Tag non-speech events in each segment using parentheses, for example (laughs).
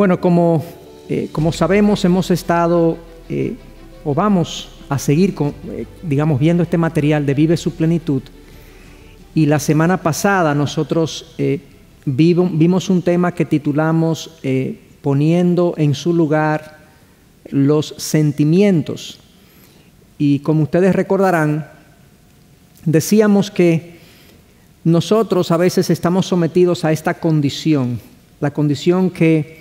Bueno, como, eh, como sabemos, hemos estado eh, o vamos a seguir, eh, digamos, viendo este material de Vive su plenitud. Y la semana pasada nosotros vimos un tema que titulamos Poniendo en su lugar los sentimientos. Y como ustedes recordarán, decíamos que nosotros a veces estamos sometidos a esta condición, la condición que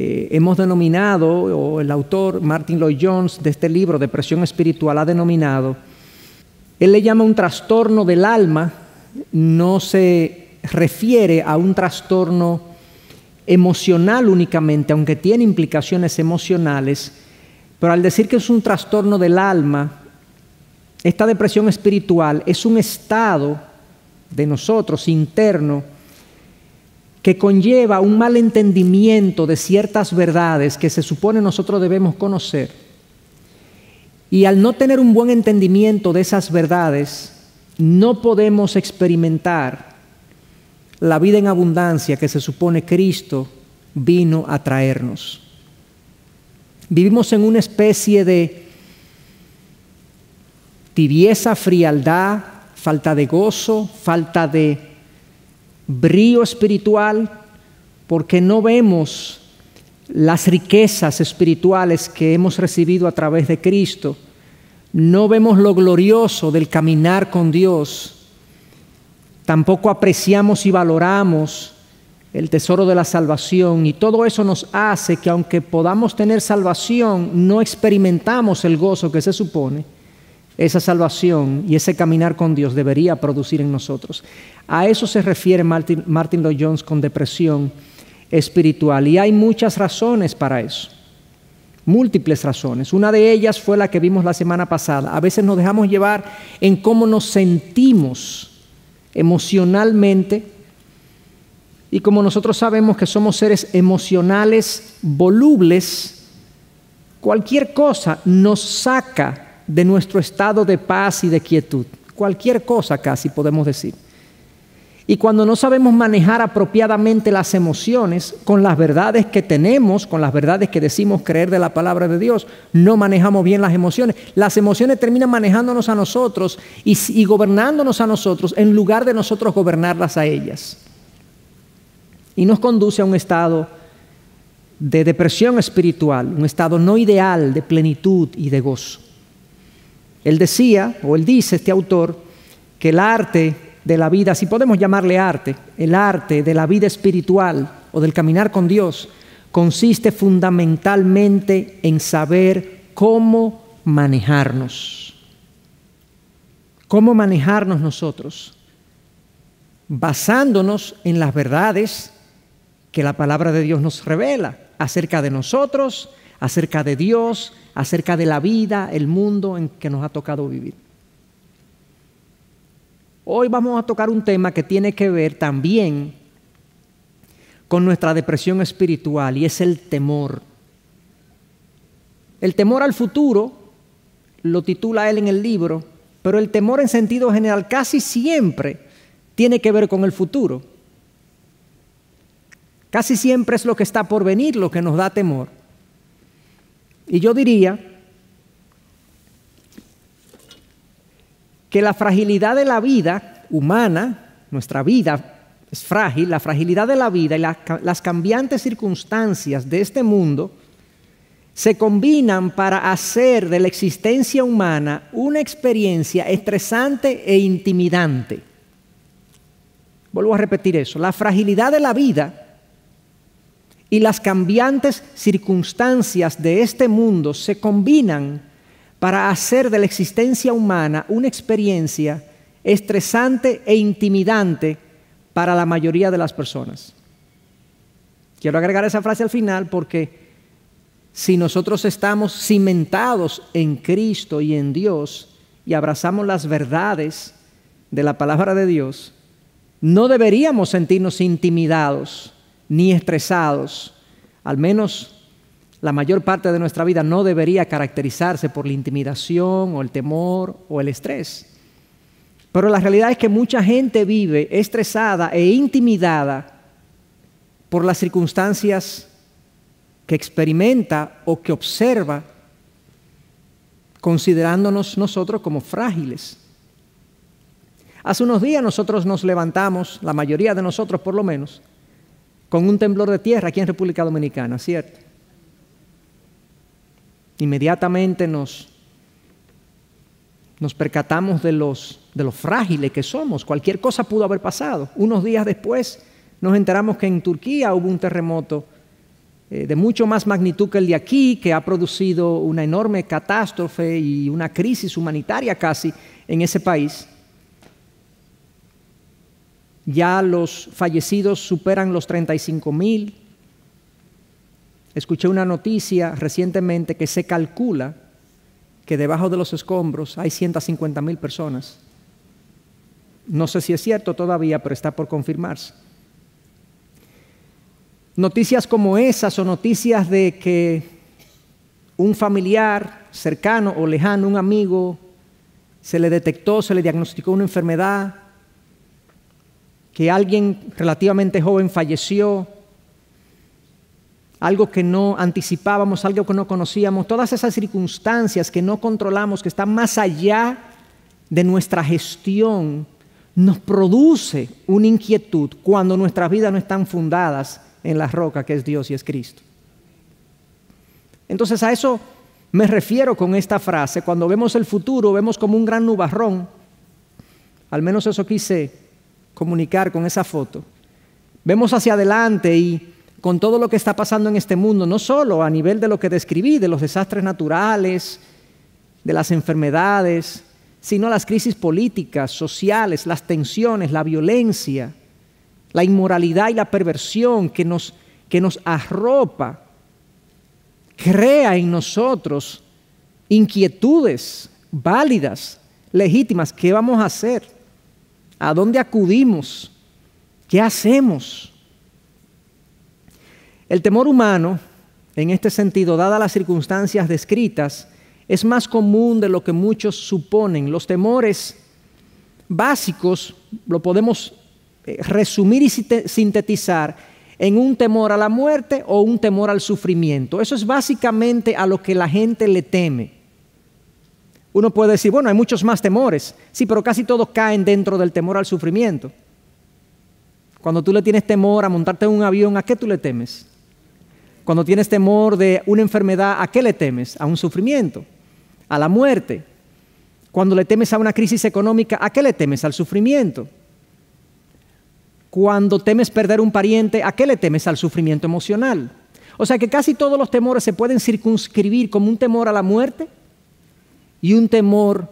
eh, hemos denominado, o el autor Martin Lloyd Jones de este libro, Depresión Espiritual, ha denominado, él le llama un trastorno del alma, no se refiere a un trastorno emocional únicamente, aunque tiene implicaciones emocionales, pero al decir que es un trastorno del alma, esta depresión espiritual es un estado de nosotros interno, que conlleva un malentendimiento de ciertas verdades que se supone nosotros debemos conocer. Y al no tener un buen entendimiento de esas verdades, no podemos experimentar la vida en abundancia que se supone Cristo vino a traernos. Vivimos en una especie de tibieza, frialdad, falta de gozo, falta de Brío espiritual porque no vemos las riquezas espirituales que hemos recibido a través de Cristo. No vemos lo glorioso del caminar con Dios. Tampoco apreciamos y valoramos el tesoro de la salvación. Y todo eso nos hace que aunque podamos tener salvación, no experimentamos el gozo que se supone esa salvación y ese caminar con Dios debería producir en nosotros. A eso se refiere Martin, Martin Lloyd Jones con depresión espiritual y hay muchas razones para eso. Múltiples razones. Una de ellas fue la que vimos la semana pasada. A veces nos dejamos llevar en cómo nos sentimos emocionalmente y como nosotros sabemos que somos seres emocionales, volubles, cualquier cosa nos saca de nuestro estado de paz y de quietud. Cualquier cosa casi podemos decir. Y cuando no sabemos manejar apropiadamente las emociones con las verdades que tenemos, con las verdades que decimos creer de la palabra de Dios, no manejamos bien las emociones. Las emociones terminan manejándonos a nosotros y, gobernándonos a nosotros en lugar de nosotros gobernarlas a ellas. Y nos conduce a un estado de depresión espiritual, un estado no ideal de plenitud y de gozo. Él decía, o él dice, este autor, que el arte de la vida, si podemos llamarle arte, el arte de la vida espiritual o del caminar con Dios, consiste fundamentalmente en saber cómo manejarnos. Cómo manejarnos nosotros, basándonos en las verdades que la palabra de Dios nos revela acerca de nosotros, acerca de Dios, acerca de la vida, el mundo en que nos ha tocado vivir. Hoy vamos a tocar un tema que tiene que ver también con nuestra depresión espiritual y es el temor. El temor al futuro lo titula él en el libro, pero el temor en sentido general casi siempre tiene que ver con el futuro. Casi siempre es lo que está por venir lo que nos da temor. Y yo diría que la fragilidad de la vida humana, nuestra vida es frágil, la fragilidad de la vida y las cambiantes circunstancias de este mundo se combinan para hacer de la existencia humana una experiencia estresante e intimidante. Vuelvo a repetir eso, la fragilidad de la vida y las cambiantes circunstancias de este mundo se combinan para hacer de la existencia humana una experiencia estresante e intimidante para la mayoría de las personas. Quiero agregar esa frase al final porque si nosotros estamos cimentados en Cristo y en Dios y abrazamos las verdades de la palabra de Dios, no deberíamos sentirnos intimidados ni estresados. Al menos la mayor parte de nuestra vida no debería caracterizarse por la intimidación o el temor o el estrés. Pero la realidad es que mucha gente vive estresada e intimidada por las circunstancias que experimenta o que observa, considerándonos nosotros como frágiles. Hace unos días nosotros nos levantamos, la mayoría de nosotros por lo menos, con un temblor de tierra aquí en República Dominicana, ¿cierto? Inmediatamente nos, nos percatamos de los, de los frágiles que somos. Cualquier cosa pudo haber pasado. Unos días después nos enteramos que en Turquía hubo un terremoto eh, de mucho más magnitud que el de aquí, que ha producido una enorme catástrofe y una crisis humanitaria casi en ese país ya los fallecidos superan los 35 mil. Escuché una noticia recientemente que se calcula que debajo de los escombros hay 150 mil personas. No sé si es cierto todavía, pero está por confirmarse. Noticias como esas o noticias de que un familiar cercano o lejano, un amigo, se le detectó, se le diagnosticó una enfermedad que alguien relativamente joven falleció, algo que no anticipábamos, algo que no conocíamos, todas esas circunstancias que no controlamos, que están más allá de nuestra gestión, nos produce una inquietud cuando nuestras vidas no están fundadas en la roca que es Dios y es Cristo. Entonces a eso me refiero con esta frase, cuando vemos el futuro, vemos como un gran nubarrón, al menos eso quise comunicar con esa foto. Vemos hacia adelante y con todo lo que está pasando en este mundo, no solo a nivel de lo que describí, de los desastres naturales, de las enfermedades, sino las crisis políticas, sociales, las tensiones, la violencia, la inmoralidad y la perversión que nos, que nos arropa, crea en nosotros inquietudes válidas, legítimas. ¿Qué vamos a hacer? ¿A dónde acudimos? ¿Qué hacemos? El temor humano, en este sentido, dadas las circunstancias descritas, es más común de lo que muchos suponen. Los temores básicos lo podemos eh, resumir y sintetizar en un temor a la muerte o un temor al sufrimiento. Eso es básicamente a lo que la gente le teme. Uno puede decir, bueno, hay muchos más temores. Sí, pero casi todos caen dentro del temor al sufrimiento. Cuando tú le tienes temor a montarte en un avión, ¿a qué tú le temes? Cuando tienes temor de una enfermedad, ¿a qué le temes? A un sufrimiento, a la muerte. Cuando le temes a una crisis económica, ¿a qué le temes? Al sufrimiento. Cuando temes perder un pariente, ¿a qué le temes? Al sufrimiento emocional. O sea que casi todos los temores se pueden circunscribir como un temor a la muerte, y un temor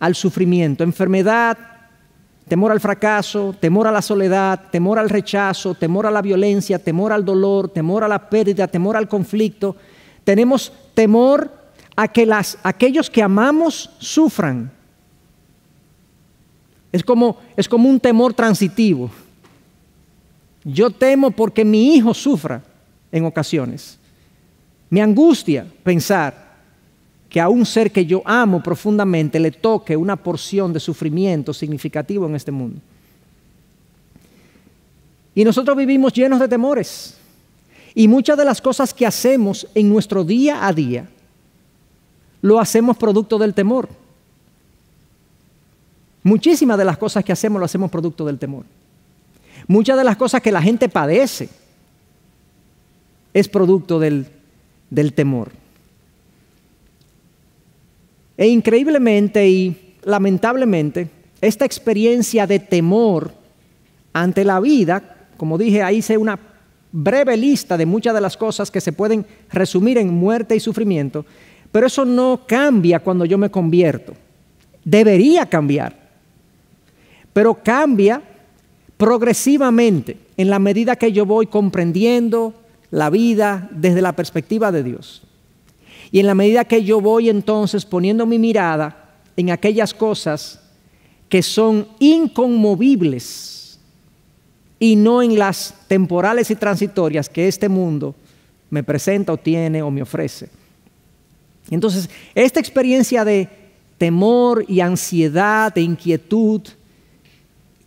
al sufrimiento, enfermedad, temor al fracaso, temor a la soledad, temor al rechazo, temor a la violencia, temor al dolor, temor a la pérdida, temor al conflicto. Tenemos temor a que aquellos que amamos sufran. Es como, es como un temor transitivo. Yo temo porque mi hijo sufra en ocasiones. Me angustia pensar que a un ser que yo amo profundamente le toque una porción de sufrimiento significativo en este mundo. Y nosotros vivimos llenos de temores. Y muchas de las cosas que hacemos en nuestro día a día, lo hacemos producto del temor. Muchísimas de las cosas que hacemos lo hacemos producto del temor. Muchas de las cosas que la gente padece es producto del, del temor. E increíblemente y lamentablemente, esta experiencia de temor ante la vida, como dije, ahí hice una breve lista de muchas de las cosas que se pueden resumir en muerte y sufrimiento, pero eso no cambia cuando yo me convierto. Debería cambiar, pero cambia progresivamente en la medida que yo voy comprendiendo la vida desde la perspectiva de Dios. Y en la medida que yo voy entonces poniendo mi mirada en aquellas cosas que son inconmovibles y no en las temporales y transitorias que este mundo me presenta o tiene o me ofrece. Entonces, esta experiencia de temor y ansiedad, de inquietud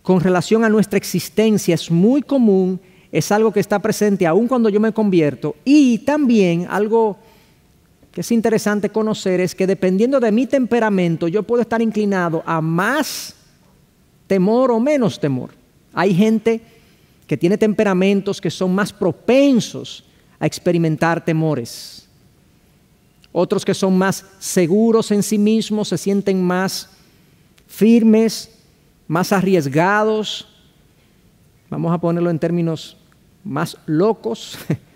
con relación a nuestra existencia es muy común, es algo que está presente aún cuando yo me convierto y también algo que es interesante conocer es que dependiendo de mi temperamento yo puedo estar inclinado a más temor o menos temor. Hay gente que tiene temperamentos que son más propensos a experimentar temores. Otros que son más seguros en sí mismos, se sienten más firmes, más arriesgados, vamos a ponerlo en términos más locos, (laughs)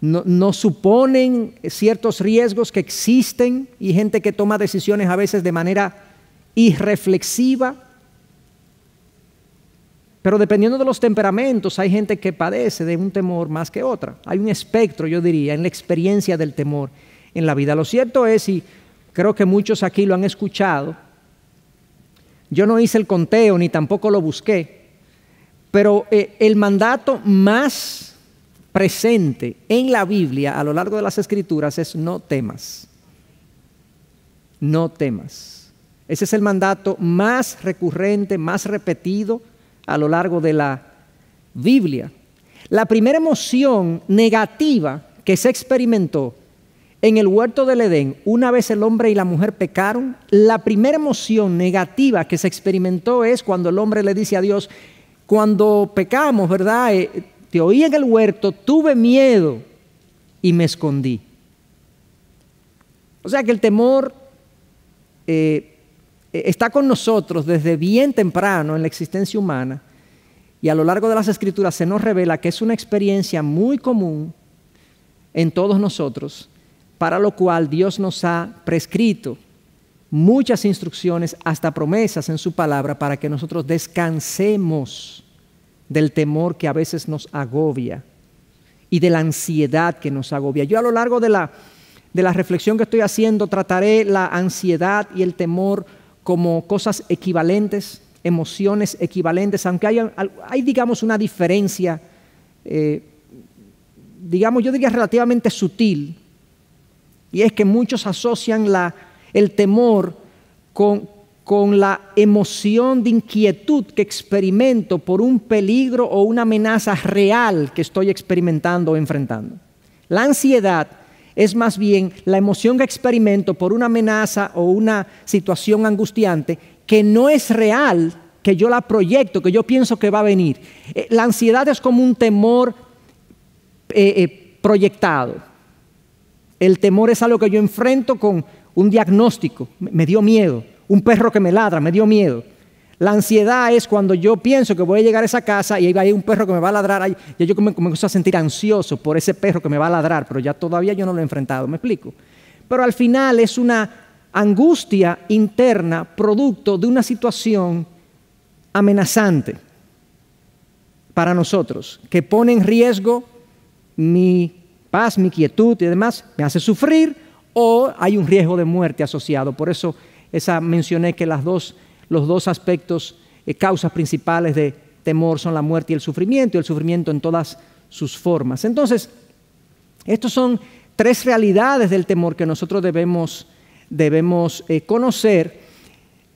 no, suponen ciertos riesgos que existen y gente que toma decisiones a veces de manera irreflexiva. Pero dependiendo de los temperamentos, hay gente que padece de un temor más que otra. Hay un espectro, yo diría, en la experiencia del temor en la vida. Lo cierto es, y creo que muchos aquí lo han escuchado, yo no hice el conteo ni tampoco lo busqué, pero eh, el mandato más presente en la Biblia a lo largo de las escrituras es no temas. No temas. Ese es el mandato más recurrente, más repetido a lo largo de la Biblia. La primera emoción negativa que se experimentó en el huerto del Edén, una vez el hombre y la mujer pecaron, la primera emoción negativa que se experimentó es cuando el hombre le dice a Dios, cuando pecamos, ¿verdad? Eh, te oí en el huerto, tuve miedo y me escondí. O sea que el temor eh, e, está con nosotros desde bien temprano en la existencia humana y a lo largo de las escrituras se nos revela que es una experiencia muy común en todos nosotros, para lo cual Dios nos ha prescrito muchas instrucciones, hasta promesas en su palabra, para que nosotros descansemos del temor que a veces nos agobia y de la ansiedad que nos agobia. Yo a lo largo de la, de la reflexión que estoy haciendo trataré la ansiedad y el temor como cosas equivalentes, emociones equivalentes, aunque haya hay digamos, una diferencia, eh, digamos, yo diría relativamente sutil, y es que muchos asocian la, el temor con, con la emoción de inquietud que experimento por un peligro o una amenaza real que estoy experimentando o enfrentando. La ansiedad es más bien la emoción que experimento por una amenaza o una situación angustiante que no es real, que yo la proyecto, que yo pienso que va a venir. Eh, la ansiedad es como un temor eh, eh, proyectado. El temor es algo que yo enfrento con un diagnóstico. Me dio miedo un perro que me ladra, me dio miedo. La ansiedad es cuando yo pienso que voy a llegar a esa casa y hay un perro que me va a ladrar. ya yo comienzo a sentir ansioso por ese perro que me va a ladrar, pero ya todavía yo no lo he enfrentado, ¿me explico? Pero al final es una angustia interna producto de una situación amenazante para nosotros, que pone en riesgo mi paz, mi quietud y demás, me hace sufrir o hay un riesgo de muerte asociado. Por eso esa mencioné que los dos aspectos, eh, causas principales de temor son la muerte y el sufrimiento, y el sufrimiento en todas sus formas. Entonces, estas son tres realidades del temor que nosotros debemos, eh, conocer.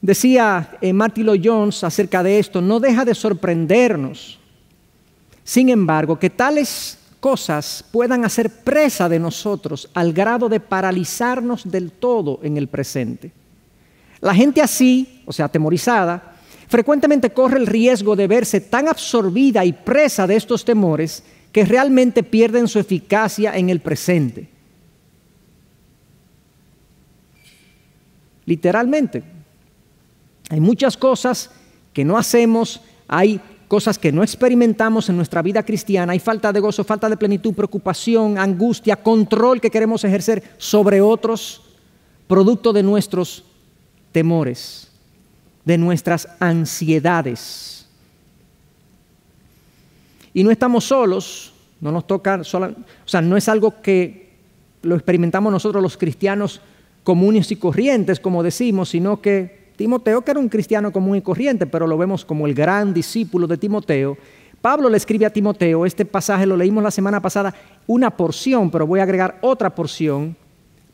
Decía eh, Jones acerca de esto, no deja de sorprendernos, sin embargo, que tales cosas puedan hacer presa de nosotros al grado de paralizarnos del todo en el presente. La gente así, o sea, atemorizada, frecuentemente corre el riesgo de verse tan absorbida y presa de estos temores que realmente pierden su eficacia en el presente. Literalmente, hay muchas cosas que no hacemos, hay cosas que no experimentamos en nuestra vida cristiana, hay falta de gozo, falta de plenitud, preocupación, angustia, control que queremos ejercer sobre otros, producto de nuestros temores, de nuestras ansiedades. Y no estamos solos, no nos toca, sola, o sea, no es algo que lo experimentamos nosotros los cristianos comunes y corrientes, como decimos, sino que Timoteo, que era un cristiano común y corriente, pero lo vemos como el gran discípulo de Timoteo, Pablo le escribe a Timoteo, este pasaje lo leímos la semana pasada, una porción, pero voy a agregar otra porción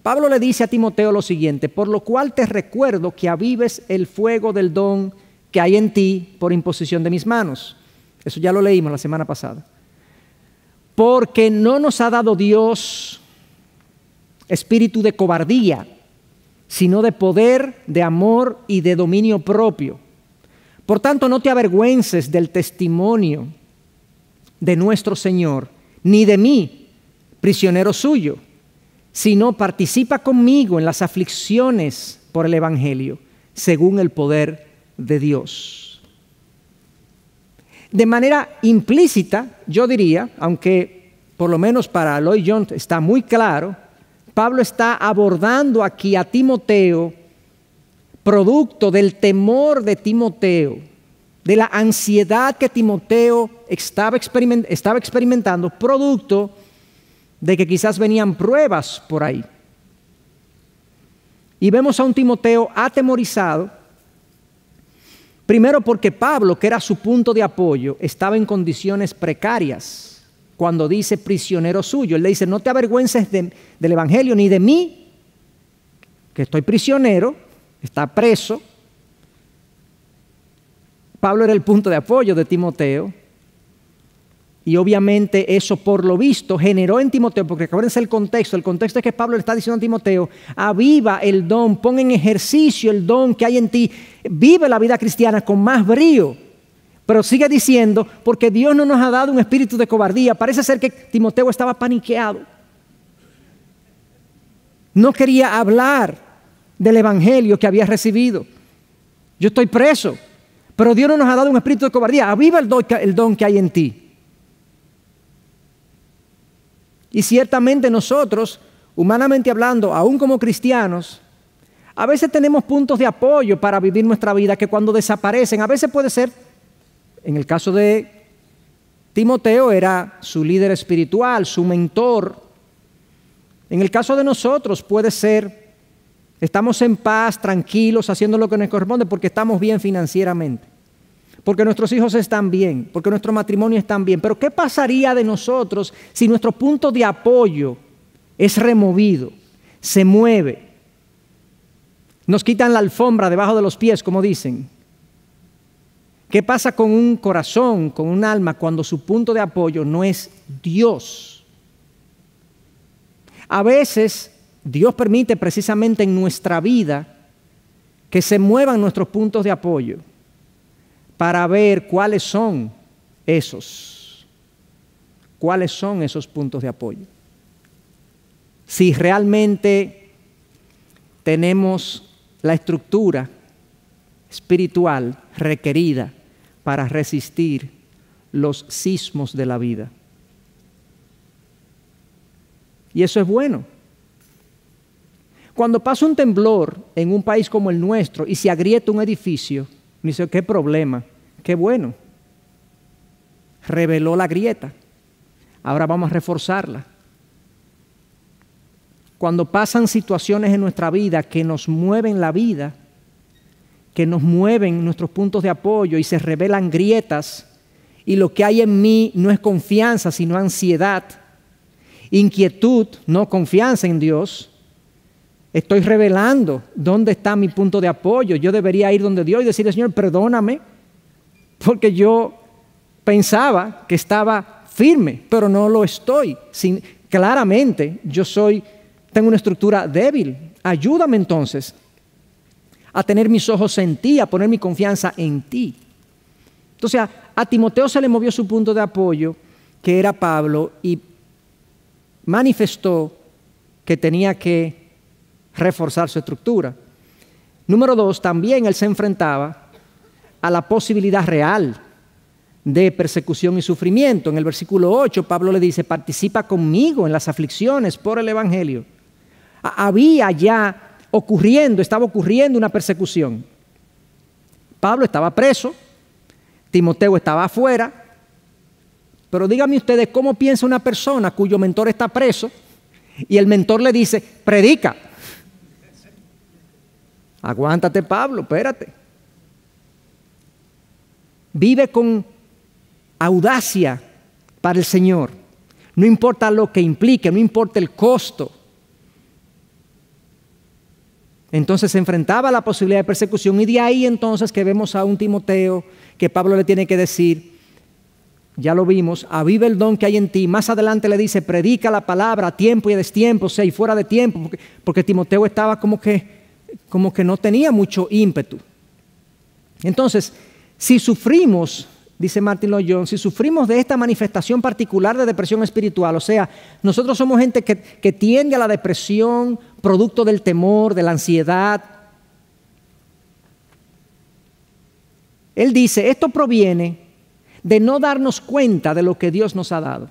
Pablo le dice a Timoteo lo siguiente, por lo cual te recuerdo que avives el fuego del don que hay en ti por imposición de mis manos. Eso ya lo leímos la semana pasada. Porque no nos ha dado Dios espíritu de cobardía, sino de poder, de amor y de dominio propio. Por tanto, no te avergüences del testimonio de nuestro Señor, ni de mí, prisionero suyo sino participa conmigo en las aflicciones por el Evangelio, según el poder de Dios. De manera implícita, yo diría, aunque por lo menos para Lloyd Jones está muy claro, Pablo está abordando aquí a Timoteo, producto del temor de Timoteo, de la ansiedad que Timoteo estaba, experimentando, estaba experimentando producto de que quizás venían pruebas por ahí. Y vemos a un Timoteo atemorizado, primero porque Pablo, que era su punto de apoyo, estaba en condiciones precarias cuando dice prisionero suyo. Él le dice, no te avergüences del Evangelio ni de mí, que estoy prisionero, está preso. Pablo era el punto de apoyo de Timoteo, y obviamente eso por lo visto generó en Timoteo, porque acuérdense el contexto, el contexto es que Pablo le está diciendo a Timoteo, aviva el don, pon en ejercicio el don que hay en ti, vive la vida cristiana con más brío. Pero sigue diciendo, porque Dios no nos ha dado un espíritu de cobardía. Parece ser que Timoteo estaba paniqueado. No quería hablar del evangelio que había recibido. Yo estoy preso, pero Dios no nos ha dado un espíritu de cobardía. Aviva el don que hay en ti. Y ciertamente nosotros, humanamente hablando, aún como cristianos, a veces tenemos puntos de apoyo para vivir nuestra vida que cuando desaparecen, a veces puede ser, en el caso de Timoteo era su líder espiritual, su mentor. En el caso de nosotros puede ser, estamos en paz, tranquilos, haciendo lo que nos corresponde porque estamos bien financieramente porque nuestros hijos están bien, porque nuestro matrimonio está bien. Pero ¿qué pasaría de nosotros si nuestro punto de apoyo es removido, se mueve? Nos quitan la alfombra debajo de los pies, como dicen. ¿Qué pasa con un corazón, con un alma, cuando su punto de apoyo no es Dios? A veces Dios permite precisamente en nuestra vida que se muevan nuestros puntos de apoyo para ver cuáles son esos, cuáles son esos puntos de apoyo. Si realmente tenemos la estructura espiritual requerida para resistir los sismos de la vida. Y eso es bueno. Cuando pasa un temblor en un país como el nuestro y se agrieta un edificio, dice, ¿qué problema? Qué bueno. Reveló la grieta. Ahora vamos a reforzarla. Cuando pasan situaciones en nuestra vida que nos mueven la vida, que nos mueven nuestros puntos de apoyo y se revelan grietas, y lo que hay en mí no es confianza, sino ansiedad, inquietud, no confianza en Dios, Estoy revelando dónde está mi punto de apoyo. Yo debería ir donde Dios y decirle, Señor, perdóname, porque yo pensaba que estaba firme, pero no lo estoy. Sin, claramente, yo soy, tengo una estructura débil. Ayúdame entonces a tener mis ojos en ti, a poner mi confianza en ti. Entonces, a Timoteo se le movió su punto de apoyo, que era Pablo, y manifestó que tenía que reforzar su estructura. Número dos, también él se enfrentaba a la posibilidad real de persecución y sufrimiento. En el versículo 8 Pablo le dice, participa conmigo en las aflicciones por el Evangelio. Había ya ocurriendo, estaba ocurriendo una persecución. Pablo estaba preso, Timoteo estaba afuera, pero díganme ustedes cómo piensa una persona cuyo mentor está preso y el mentor le dice, predica. Aguántate, Pablo, espérate. Vive con audacia para el Señor. No importa lo que implique, no importa el costo. Entonces se enfrentaba a la posibilidad de persecución y de ahí entonces que vemos a un Timoteo que Pablo le tiene que decir, ya lo vimos, aviva el don que hay en ti. Más adelante le dice, predica la palabra a tiempo y a destiempo, o sea, y fuera de tiempo, porque Timoteo estaba como que como que no tenía mucho ímpetu. Entonces, si sufrimos, dice Martin Lloyd si sufrimos de esta manifestación particular de depresión espiritual, o sea, nosotros somos gente que, que tiende a la depresión producto del temor, de la ansiedad. Él dice, esto proviene de no darnos cuenta de lo que Dios nos ha dado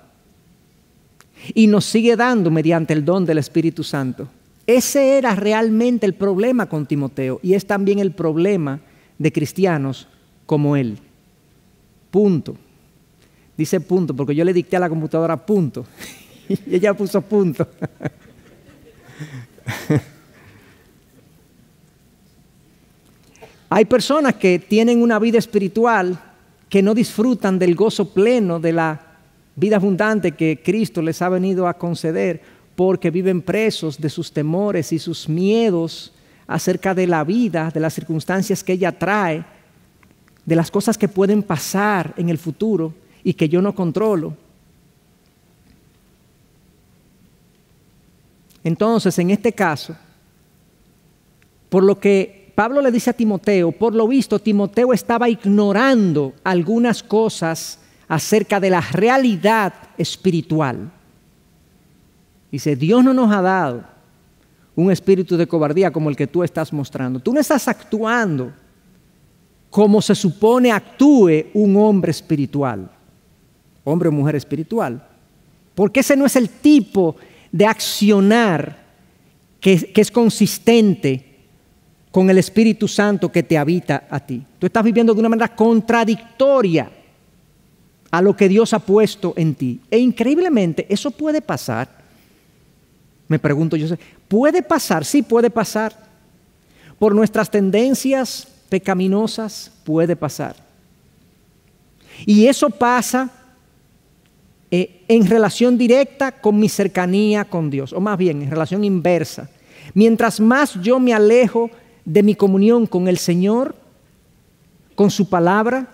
y nos sigue dando mediante el don del Espíritu Santo. Ese era realmente el problema con Timoteo y es también el problema de cristianos como él. Punto. Dice punto, porque yo le dicté a la computadora punto (laughs) y ella puso punto. (laughs) Hay personas que tienen una vida espiritual que no disfrutan del gozo pleno de la vida abundante que Cristo les ha venido a conceder porque viven presos de sus temores y sus miedos acerca de la vida, de las circunstancias que ella trae, de las cosas que pueden pasar en el futuro y que yo no controlo. Entonces, en este caso, por lo que Pablo le dice a Timoteo, por lo visto Timoteo estaba ignorando algunas cosas acerca de la realidad espiritual. Dice, Dios no nos ha dado un espíritu de cobardía como el que tú estás mostrando. Tú no estás actuando como se supone actúe un hombre espiritual, hombre o mujer espiritual. Porque ese no es el tipo de accionar que, que es consistente con el Espíritu Santo que te habita a ti. Tú estás viviendo de una manera contradictoria a lo que Dios ha puesto en ti. E increíblemente eso puede pasar me pregunto yo, ¿puede pasar? Sí, puede pasar. Por nuestras tendencias pecaminosas puede pasar. Y eso pasa eh, en relación directa con mi cercanía con Dios, o más bien en relación inversa. Mientras más yo me alejo de mi comunión con el Señor, con su palabra,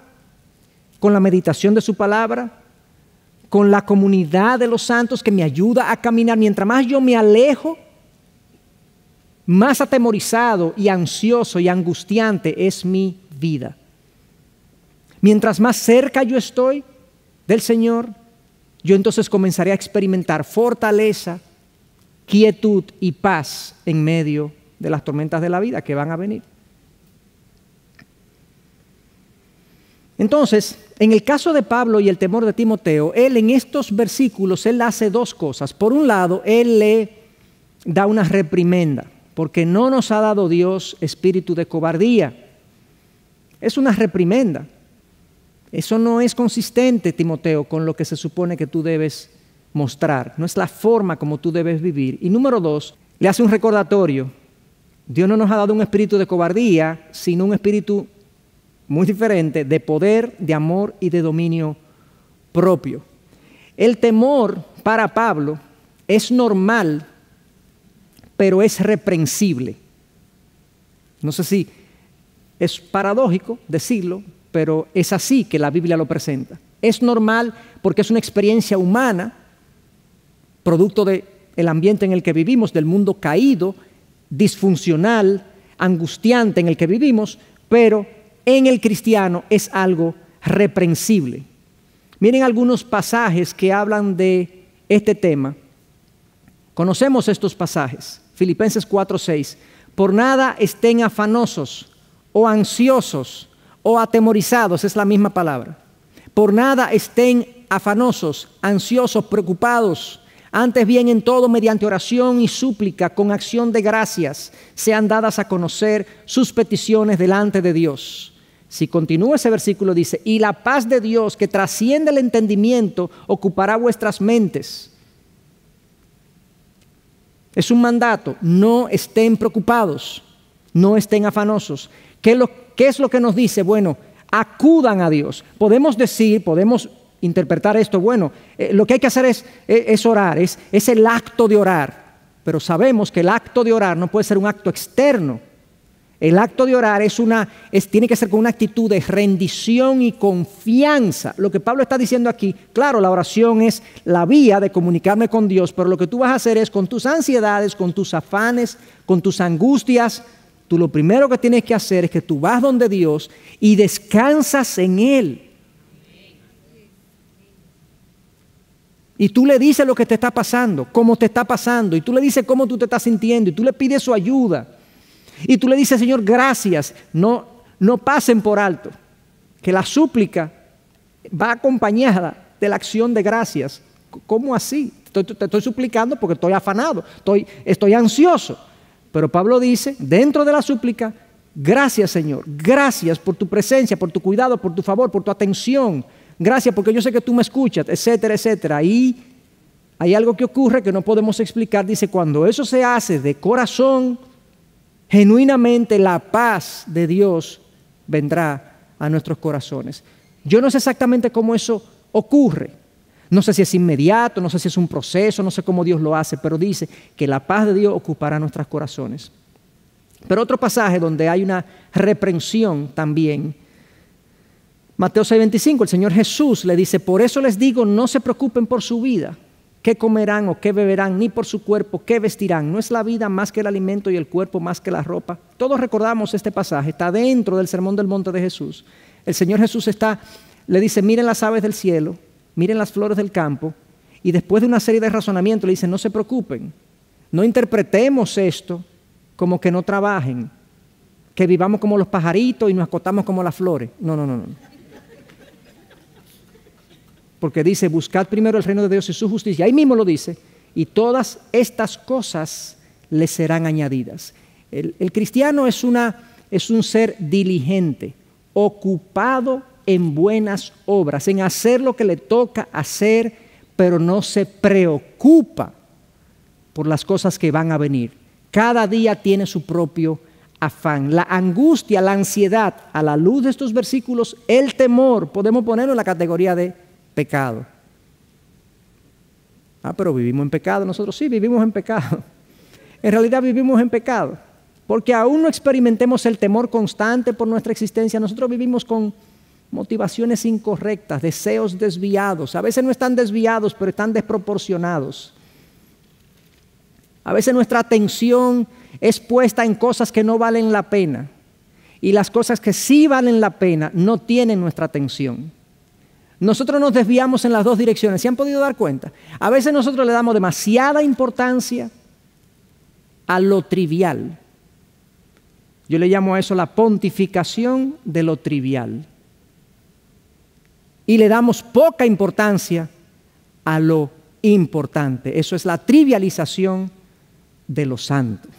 con la meditación de su palabra, con la comunidad de los santos que me ayuda a caminar. Mientras más yo me alejo, más atemorizado y ansioso y angustiante es mi vida. Mientras más cerca yo estoy del Señor, yo entonces comenzaré a experimentar fortaleza, quietud y paz en medio de las tormentas de la vida que van a venir. Entonces, en el caso de Pablo y el temor de Timoteo, él en estos versículos, él hace dos cosas. Por un lado, él le da una reprimenda, porque no nos ha dado Dios espíritu de cobardía. Es una reprimenda. Eso no es consistente, Timoteo, con lo que se supone que tú debes mostrar. No es la forma como tú debes vivir. Y número dos, le hace un recordatorio. Dios no nos ha dado un espíritu de cobardía, sino un espíritu muy diferente, de poder, de amor y de dominio propio. El temor para Pablo es normal, pero es reprensible. No sé si es paradójico decirlo, pero es así que la Biblia lo presenta. Es normal porque es una experiencia humana, producto del ambiente en el que vivimos, del mundo caído, disfuncional, angustiante en el que vivimos, pero en el cristiano es algo reprensible. Miren algunos pasajes que hablan de este tema. Conocemos estos pasajes. Filipenses 4:6. Por nada estén afanosos o ansiosos o atemorizados, es la misma palabra. Por nada estén afanosos, ansiosos, preocupados. Antes bien en todo, mediante oración y súplica, con acción de gracias, sean dadas a conocer sus peticiones delante de Dios. Si continúa ese versículo, dice, y la paz de Dios que trasciende el entendimiento ocupará vuestras mentes. Es un mandato, no estén preocupados, no estén afanosos. ¿Qué, lo, es lo que nos dice? Bueno, acudan a Dios. Podemos decir, podemos interpretar esto, bueno, eh, lo que hay que hacer es, eh, es, orar, es el acto de orar, pero sabemos que el acto de orar no puede ser un acto externo el acto de orar es una, tiene que ser con una actitud de rendición y confianza. Lo que Pablo está diciendo aquí, claro, la oración es la vía de comunicarme con Dios, pero lo que tú vas a hacer es con tus ansiedades, con tus afanes, con tus angustias, tú lo primero que tienes que hacer es que tú vas donde Dios y descansas en Él. Y tú le dices lo que te está pasando, cómo te está pasando, y tú le dices cómo tú te estás sintiendo, y tú le pides su ayuda. Y tú le dices, Señor, gracias, no, no pasen por alto, que la súplica va acompañada de la acción de gracias. ¿Cómo así? Te estoy, suplicando porque estoy afanado, estoy, estoy ansioso. Pero Pablo dice, dentro de la súplica, gracias Señor, gracias por tu presencia, por tu cuidado, por tu favor, por tu atención. Gracias porque yo sé que tú me escuchas, etcétera, etcétera. Y hay algo que ocurre que no podemos explicar. Dice, cuando eso se hace de corazón, genuinamente la paz de Dios vendrá a nuestros corazones. Yo no sé exactamente cómo eso ocurre. No sé si es inmediato, no sé si es un proceso, no sé cómo Dios lo hace, pero dice que la paz de Dios ocupará nuestros corazones. Pero otro pasaje donde hay una reprensión también. Mateo 6:25, el Señor Jesús le dice, por eso les digo, no se preocupen por su vida qué comerán o qué beberán, ni por su cuerpo, qué vestirán. No es la vida más que el alimento y el cuerpo más que la ropa. Todos recordamos este pasaje, está dentro del sermón del monte de Jesús. El Señor Jesús está, le dice, miren las aves del cielo, miren las flores del campo, y después de una serie de razonamientos le dice, no se preocupen, no interpretemos esto como que no trabajen, que vivamos como los pajaritos y nos acotamos como las flores. No, no, no, no porque dice, buscad primero el reino de Dios y su justicia, ahí mismo lo dice, y todas estas cosas le serán añadidas. El, cristiano es, una, es un ser diligente, ocupado en buenas obras, en hacer lo que le toca hacer, pero no se preocupa por las cosas que van a venir. Cada día tiene su propio afán. La angustia, la ansiedad, a la luz de estos versículos, el temor, podemos ponerlo en la categoría de pecado. Ah, pero vivimos en pecado. Nosotros sí vivimos en pecado. En realidad vivimos en pecado. Porque aún no experimentemos el temor constante por nuestra existencia. Nosotros vivimos con motivaciones incorrectas, deseos desviados. A veces no están desviados, pero están desproporcionados. A veces nuestra atención es puesta en cosas que no valen la pena. Y las cosas que sí valen la pena no tienen nuestra atención. Nosotros nos desviamos en las dos direcciones, ¿se han podido dar cuenta? A veces nosotros le damos demasiada importancia a lo trivial. Yo le llamo a eso la pontificación de lo trivial. Y le damos poca importancia a lo importante. Eso es la trivialización de lo santo.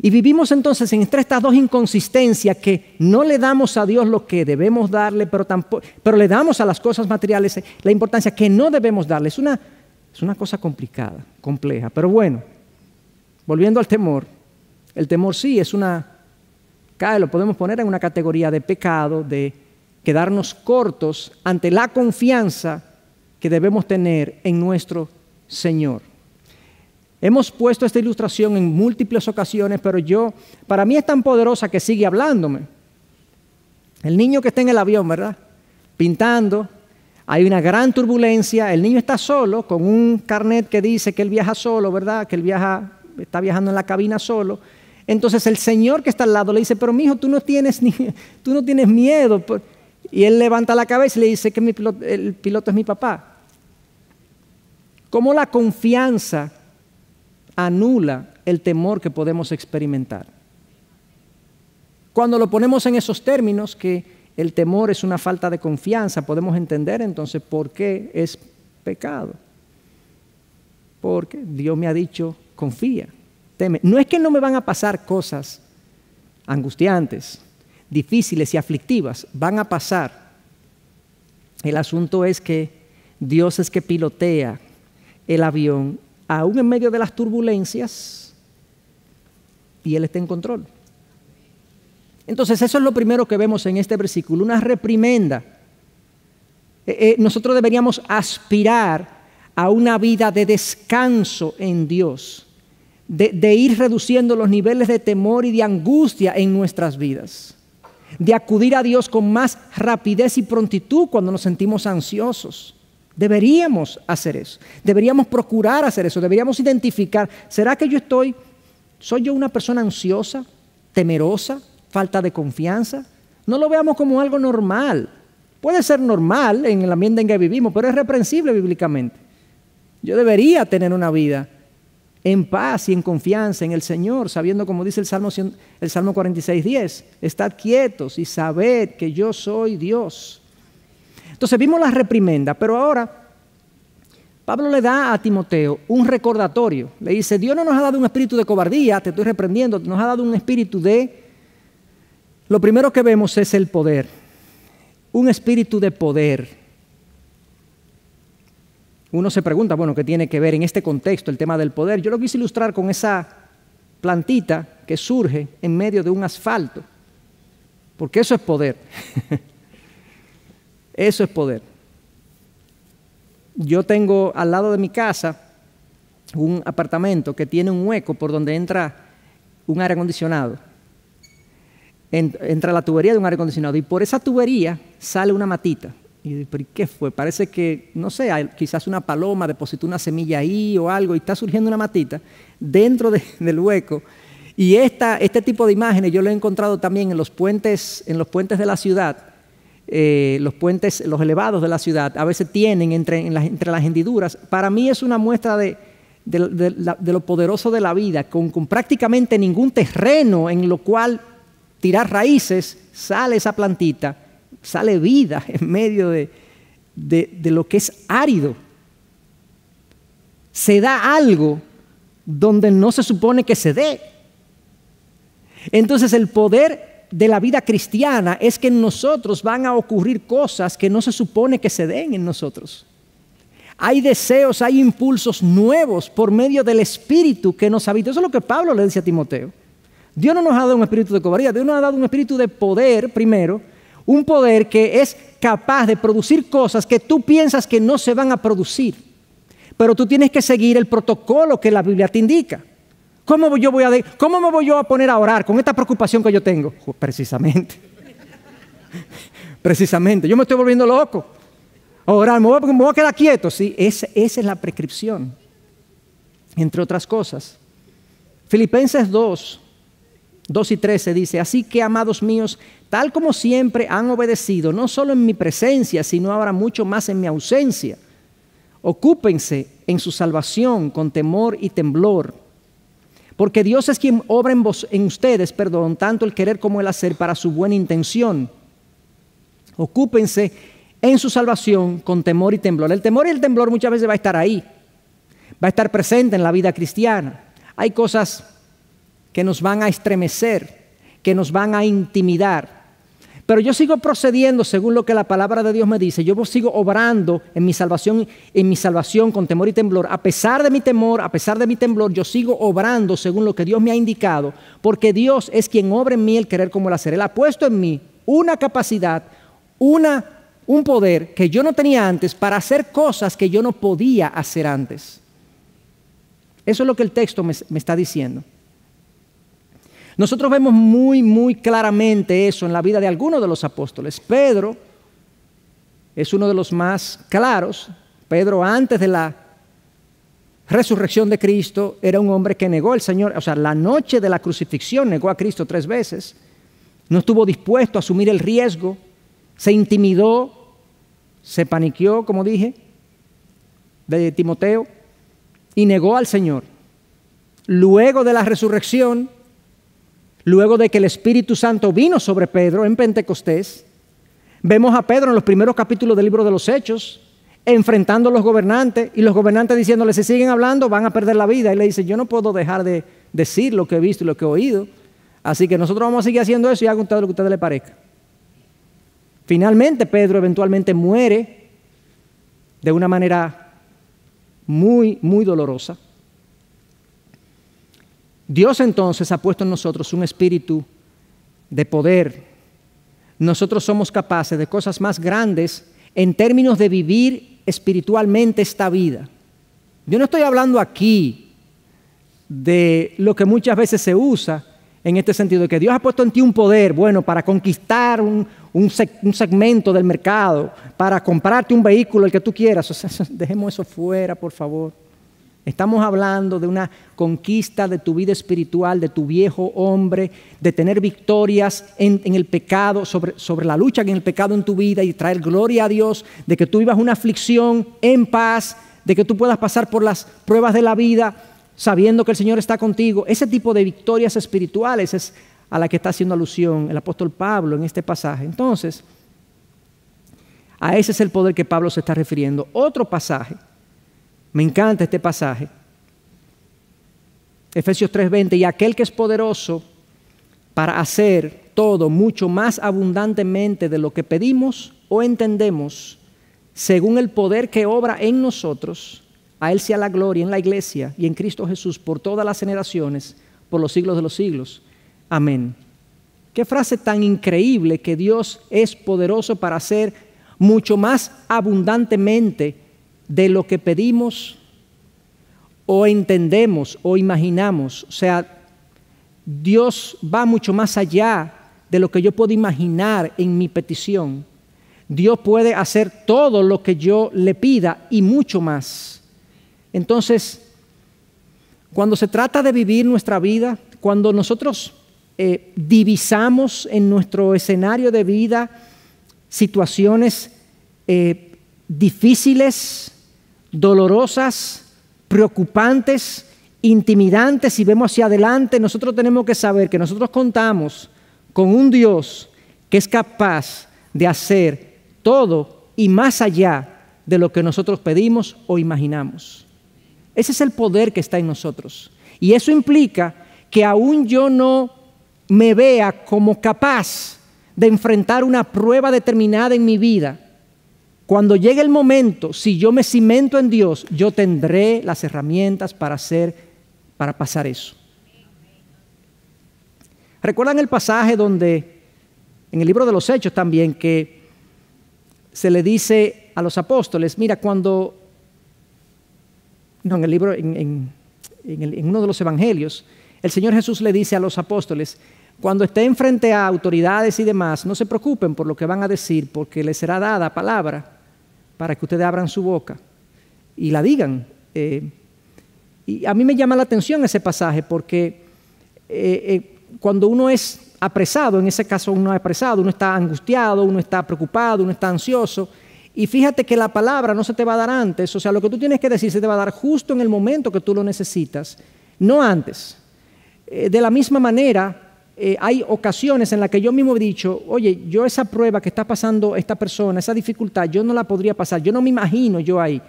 Y vivimos entonces entre estas dos inconsistencias que no le damos a Dios lo que debemos darle, pero, tampoco, pero le damos a las cosas materiales la importancia que no debemos darle. Es una, es una cosa complicada, compleja. Pero bueno, volviendo al temor, el temor sí es una, cae, lo podemos poner en una categoría de pecado, de quedarnos cortos ante la confianza que debemos tener en nuestro Señor. Hemos puesto esta ilustración en múltiples ocasiones, pero yo, para mí es tan poderosa que sigue hablándome. El niño que está en el avión, ¿verdad? Pintando, hay una gran turbulencia, el niño está solo, con un carnet que dice que él viaja solo, ¿verdad? Que él viaja, está viajando en la cabina solo. Entonces el señor que está al lado le dice, pero mi tú no tienes, tú no tienes miedo. Y él levanta la cabeza y le dice que el piloto es mi papá. ¿Cómo la confianza anula el temor que podemos experimentar. Cuando lo ponemos en esos términos, que el temor es una falta de confianza, podemos entender entonces por qué es pecado. Porque Dios me ha dicho, confía, teme. No es que no me van a pasar cosas angustiantes, difíciles y aflictivas, van a pasar. El asunto es que Dios es que pilotea el avión aún en medio de las turbulencias, y Él está en control. Entonces, eso es lo primero que vemos en este versículo, una reprimenda. Eh, eh, nosotros deberíamos aspirar a una vida de descanso en Dios, de ir reduciendo los niveles de temor y de angustia en nuestras vidas, de acudir a Dios con más rapidez y prontitud cuando nos sentimos ansiosos Deberíamos hacer eso, deberíamos procurar hacer eso, deberíamos identificar, ¿será que yo estoy, soy yo una persona ansiosa, temerosa, falta de confianza? No lo veamos como algo normal. Puede ser normal en el ambiente en que vivimos, pero es reprensible bíblicamente. Yo debería tener una vida en paz y en confianza en el Señor, sabiendo como dice el Salmo, el Salmo 46, 10, estad quietos y sabed que yo soy Dios. Entonces vimos la reprimenda, pero ahora Pablo le da a Timoteo un recordatorio. Le dice, Dios no nos ha dado un espíritu de cobardía, te estoy reprendiendo, nos ha dado un espíritu de... Lo primero que vemos es el poder, un espíritu de poder. Uno se pregunta, bueno, ¿qué tiene que ver en este contexto el tema del poder? Yo lo quise ilustrar con esa plantita que surge en medio de un asfalto, porque eso es poder. (laughs) Eso es poder. Yo tengo al lado de mi casa un apartamento que tiene un hueco por donde entra un aire acondicionado. Entra la tubería de un aire acondicionado y por esa tubería sale una matita. Y qué fue? Parece que, no sé, quizás una paloma depositó una semilla ahí o algo y está surgiendo una matita dentro (laughs) del hueco. Y este tipo de imágenes yo lo he encontrado también en en los puentes de la ciudad, eh, los puentes, los elevados de la ciudad, a veces tienen entre, las, entre las hendiduras. Para mí es una muestra de, lo poderoso de la vida, con, prácticamente ningún terreno en lo cual tirar raíces, sale esa plantita, sale vida (laughs) en medio de, de lo que es árido. Se da algo donde no se supone que se dé. Entonces el poder de la vida cristiana es que en nosotros van a ocurrir cosas que no se supone que se den en nosotros. Hay deseos, hay impulsos nuevos por medio del Espíritu que nos habita. Eso es lo que Pablo le dice a Timoteo. Dios no nos ha dado un espíritu de cobardía, Dios nos ha dado un espíritu de poder primero, un poder que es capaz de producir cosas que tú piensas que no se van a producir, pero tú tienes que seguir el protocolo que la Biblia te indica. ¿Cómo, yo voy a ¿Cómo me voy yo a poner a orar con esta preocupación que yo tengo? Precisamente. (laughs) Precisamente. Yo me estoy volviendo loco. A orar, me voy, a, quedar quieto. Sí, esa, esa es la prescripción. Entre otras cosas. Filipenses 2, 2 y 13 dice, así que amados míos, tal como siempre han obedecido, no solo en mi presencia, sino ahora mucho más en mi ausencia, ocúpense en su salvación con temor y temblor porque Dios es quien obra en, en ustedes, perdón, tanto el querer como el hacer para su buena intención. Ocúpense en su salvación con temor y temblor. El temor y el temblor muchas veces va a estar ahí, va a estar presente en la vida cristiana. Hay cosas que nos van a estremecer, que nos van a intimidar. Pero yo sigo procediendo según lo que la palabra de Dios me dice. Yo sigo obrando en mi salvación, en mi salvación con temor y temblor. A pesar de mi temor, a pesar de mi temblor, yo sigo obrando según lo que Dios me ha indicado, porque Dios es quien obra en mí el querer como el hacer. Él ha puesto en mí una capacidad, una, un poder que yo no tenía antes para hacer cosas que yo no podía hacer antes. Eso es lo que el texto me está diciendo. Nosotros vemos muy, muy claramente eso en la vida de algunos de los apóstoles. Pedro es uno de los más claros. Pedro antes de la resurrección de Cristo era un hombre que negó al Señor, o sea, la noche de la crucifixión negó a Cristo tres veces. No estuvo dispuesto a asumir el riesgo, se intimidó, se paniqueó, como dije, de Timoteo, y negó al Señor. Luego de la resurrección, Luego de que el Espíritu Santo vino sobre Pedro en Pentecostés, vemos a Pedro en los primeros capítulos del libro de los Hechos, enfrentando a los gobernantes y los gobernantes diciéndole, se siguen hablando van a perder la vida. Y le dice, yo no puedo dejar de decir lo que he visto y lo que he oído, así que nosotros vamos a seguir haciendo eso y hagan ustedes lo que a ustedes le parezca. Finalmente Pedro eventualmente muere de una manera muy, muy dolorosa. Dios entonces ha puesto en nosotros un espíritu de poder. Nosotros somos capaces de cosas más grandes en términos de vivir espiritualmente esta vida. Yo no estoy hablando aquí de lo que muchas veces se usa en este sentido, de que Dios ha puesto en ti un poder, bueno, para conquistar un, un segmento del mercado, para comprarte un vehículo, el que tú quieras. O sea, (laughs) dejemos eso fuera, por favor. Estamos hablando de una conquista de tu vida espiritual, de tu viejo hombre, de tener victorias en, el pecado, sobre, sobre la lucha en el pecado en tu vida y traer gloria a Dios, de que tú vivas una aflicción en paz, de que tú puedas pasar por las pruebas de la vida sabiendo que el Señor está contigo. Ese tipo de victorias espirituales es a la que está haciendo alusión el apóstol Pablo en este pasaje. Entonces, a ese es el poder que Pablo se está refiriendo. Otro pasaje me encanta este pasaje. Efesios 3:20, y aquel que es poderoso para hacer todo mucho más abundantemente de lo que pedimos o entendemos, según el poder que obra en nosotros, a Él sea la gloria en la iglesia y en Cristo Jesús por todas las generaciones, por los siglos de los siglos. Amén. Qué frase tan increíble que Dios es poderoso para hacer mucho más abundantemente de lo que pedimos o entendemos o imaginamos. O sea, Dios va mucho más allá de lo que yo puedo imaginar en mi petición. Dios puede hacer todo lo que yo le pida y mucho más. Entonces, cuando se trata de vivir nuestra vida, cuando nosotros eh, divisamos en nuestro escenario de vida situaciones eh, difíciles, dolorosas, preocupantes, intimidantes, si vemos hacia adelante, nosotros tenemos que saber que nosotros contamos con un Dios que es capaz de hacer todo y más allá de lo que nosotros pedimos o imaginamos. Ese es el poder que está en nosotros. Y eso implica que aún yo no me vea como capaz de enfrentar una prueba determinada en mi vida, cuando llegue el momento, si yo me cimento en Dios, yo tendré las herramientas para hacer, para pasar eso. ¿Recuerdan el pasaje donde, en el libro de los Hechos también, que se le dice a los apóstoles, mira, cuando, no, en el libro, en, en, en uno de los evangelios, el Señor Jesús le dice a los apóstoles, cuando estén frente a autoridades y demás, no se preocupen por lo que van a decir, porque les será dada palabra para que ustedes abran su boca y la digan. Eh, y a mí me llama la atención ese pasaje porque eh, eh, cuando uno es apresado, en ese caso uno es apresado, uno está angustiado, uno está preocupado, uno está ansioso, y fíjate que la palabra no se te va a dar antes, o sea, lo que tú tienes que decir se te va a dar justo en el momento que tú lo necesitas, no antes. de la misma manera, eh, hay ocasiones en las que yo mismo he dicho, oye, yo esa prueba que está pasando esta persona, esa dificultad, yo no la podría pasar, yo no me imagino yo ahí.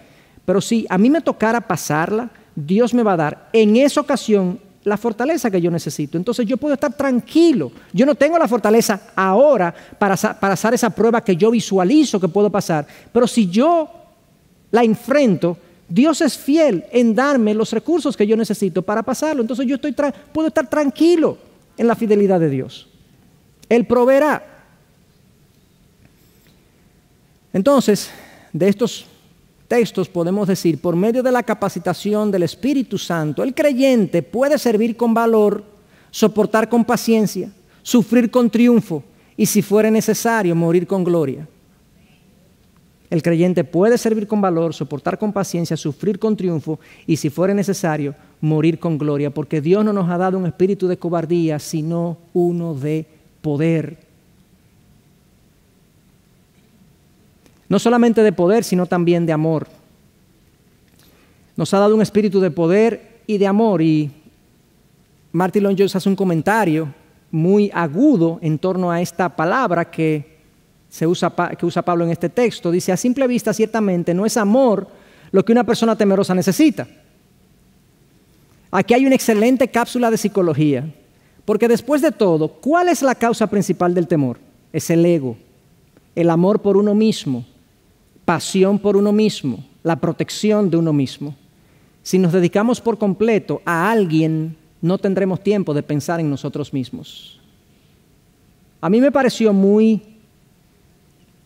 Pero si a mí me tocara pasarla, Dios me va a dar en esa ocasión la fortaleza que yo necesito. Entonces yo puedo estar tranquilo. Yo no tengo la fortaleza ahora para, para hacer esa prueba que yo visualizo que puedo pasar. Pero si yo la enfrento, Dios es fiel en darme los recursos que yo necesito para pasarlo. Entonces yo estoy puedo estar tranquilo en la fidelidad de Dios. Él proveerá. Entonces, de estos textos podemos decir, por medio de la capacitación del Espíritu Santo, el creyente puede servir con valor, soportar con paciencia, sufrir con triunfo y si fuere necesario, morir con gloria. El creyente puede servir con valor, soportar con paciencia, sufrir con triunfo y, si fuere necesario, morir con gloria, porque Dios no nos ha dado un espíritu de cobardía, sino uno de poder. No solamente de poder, sino también de amor. Nos ha dado un espíritu de poder y de amor. Y Martin Lloyd hace un comentario muy agudo en torno a esta palabra que que usa Pablo en este texto. Dice, a simple vista ciertamente no es amor lo que una persona temerosa necesita. Aquí hay una excelente cápsula de psicología, porque después de todo, ¿cuál es la causa principal del temor? Es el ego, el amor por uno mismo, pasión por uno mismo, la protección de uno mismo. Si nos dedicamos por completo a alguien, no tendremos tiempo de pensar en nosotros mismos. A mí me pareció muy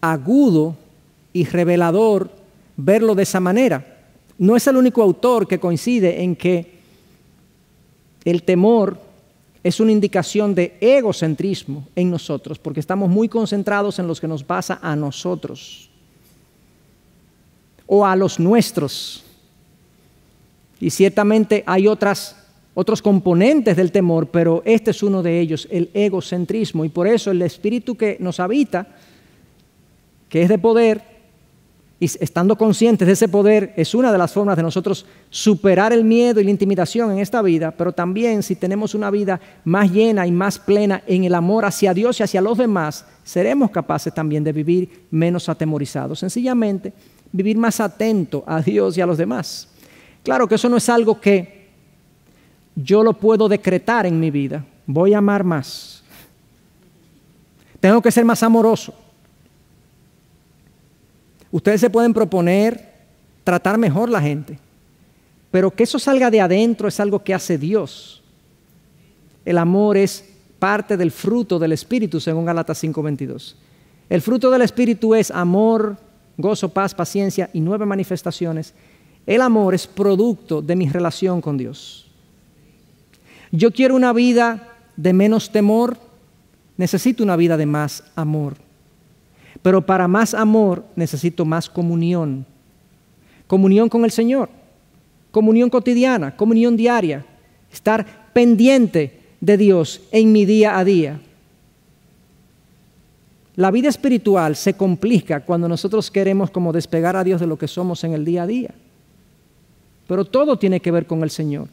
agudo y revelador verlo de esa manera. No es el único autor que coincide en que el temor es una indicación de egocentrismo en nosotros, porque estamos muy concentrados en los que nos pasa a nosotros o a los nuestros. Y ciertamente hay otras, otros componentes del temor, pero este es uno de ellos, el egocentrismo. Y por eso el espíritu que nos habita que es de poder, y estando conscientes de ese poder, es una de las formas de nosotros superar el miedo y la intimidación en esta vida, pero también si tenemos una vida más llena y más plena en el amor hacia Dios y hacia los demás, seremos capaces también de vivir menos atemorizados, sencillamente vivir más atento a Dios y a los demás. Claro que eso no es algo que yo lo puedo decretar en mi vida, voy a amar más, tengo que ser más amoroso Ustedes se pueden proponer tratar mejor la gente, pero que eso salga de adentro es algo que hace Dios. El amor es parte del fruto del Espíritu, según Galatas 5:22. El fruto del Espíritu es amor, gozo, paz, paciencia y nueve manifestaciones. El amor es producto de mi relación con Dios. Yo quiero una vida de menos temor, necesito una vida de más amor. Pero para más amor necesito más comunión. Comunión con el Señor, comunión cotidiana, comunión diaria, estar pendiente de Dios en mi día a día. La vida espiritual se complica cuando nosotros queremos como despegar a Dios de lo que somos en el día a día. Pero todo tiene que ver con el Señor.